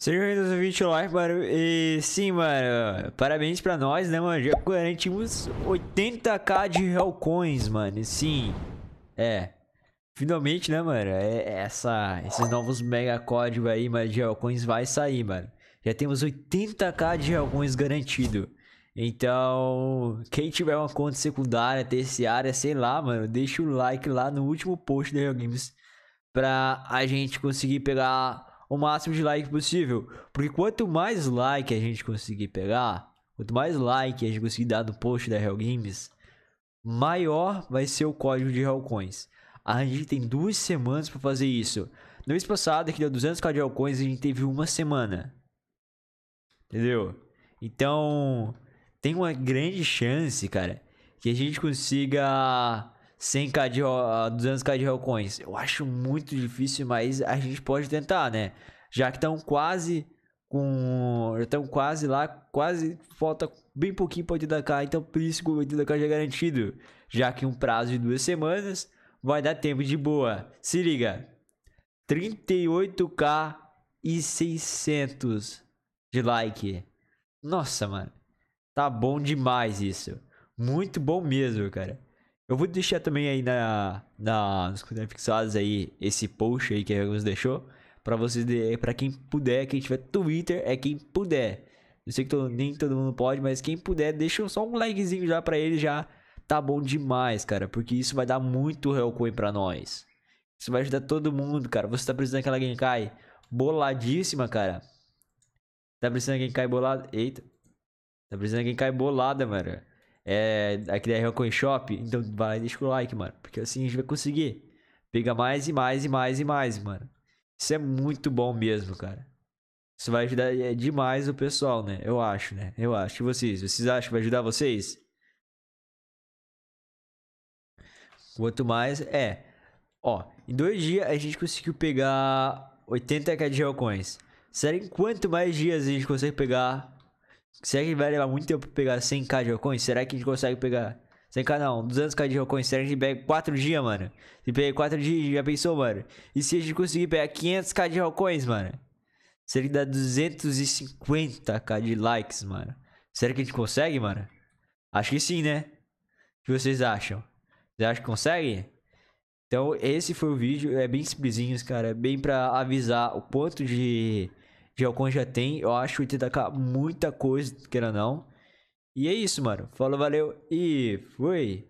Sejam bem-vindos ao vídeo live, mano. E sim, mano, parabéns pra nós, né, mano? Já garantimos 80k de Hellcoins, mano. E sim, é. Finalmente, né, mano? É, é, essa, esses novos mega códigos aí, mano, de Hellcoins vai sair, mano. Já temos 80k de Hellcoins garantido. Então, quem tiver uma conta secundária, terciária, sei lá, mano, deixa o like lá no último post da Hell Games pra a gente conseguir pegar o máximo de like possível. Porque quanto mais like a gente conseguir pegar, quanto mais like a gente conseguir dar no post da Hell Games, maior vai ser o código de Hellcoins. A gente tem duas semanas para fazer isso. No mês passado, que deu 200k de Hellcoins, a gente teve uma semana. Entendeu? Então, tem uma grande chance, cara, que a gente consiga 100k de 200k de coins. Eu acho muito difícil, mas a gente pode tentar, né? Já que estão quase com. Estão quase lá, quase falta bem pouquinho para dar cá, então por isso que o 80k já é garantido. Já que um prazo de duas semanas vai dar tempo de boa. Se liga: 38k e 600 de like. Nossa, mano, tá bom demais isso. Muito bom mesmo, cara. Eu vou deixar também aí na, na nos comentários fixados aí esse post aí que a deixou. Pra vocês, para quem puder, quem tiver Twitter, é quem puder. Eu sei que todo, nem todo mundo pode, mas quem puder, deixa só um likezinho já pra ele já. Tá bom demais, cara. Porque isso vai dar muito Hellcoin pra nós. Isso vai ajudar todo mundo, cara. Você tá precisando daquela Genkai boladíssima, cara. Tá precisando de cai bolada. Eita. Tá precisando de cai bolada, mano é, aqui da Coin Shop, então vai lá e deixa o like, mano. Porque assim a gente vai conseguir. pegar mais e mais e mais e mais, mano. Isso é muito bom mesmo, cara. Isso vai ajudar é, demais o pessoal, né? Eu acho, né? Eu acho. E vocês? Vocês acham que vai ajudar vocês? Quanto mais, é. Ó, em dois dias a gente conseguiu pegar 80k de geocoins. Sério, em quanto mais dias a gente consegue pegar Será que vai levar muito tempo pra pegar 100k de Rocoins? Será que a gente consegue pegar 100k não, 200k de Rocoins? Será que a gente pega 4 dias, mano? Se pegar 4 dias, já pensou, mano? E se a gente conseguir pegar 500k de Rocoins, mano? Será que dá 250k de likes, mano? Será que a gente consegue, mano? Acho que sim, né? O que vocês acham? Vocês acham que consegue? Então, esse foi o vídeo. É bem simplesinho, cara. É bem pra avisar o ponto de Geocon já tem, eu acho o ITDK tá muita coisa, queira não. E é isso, mano. Falou, valeu e fui!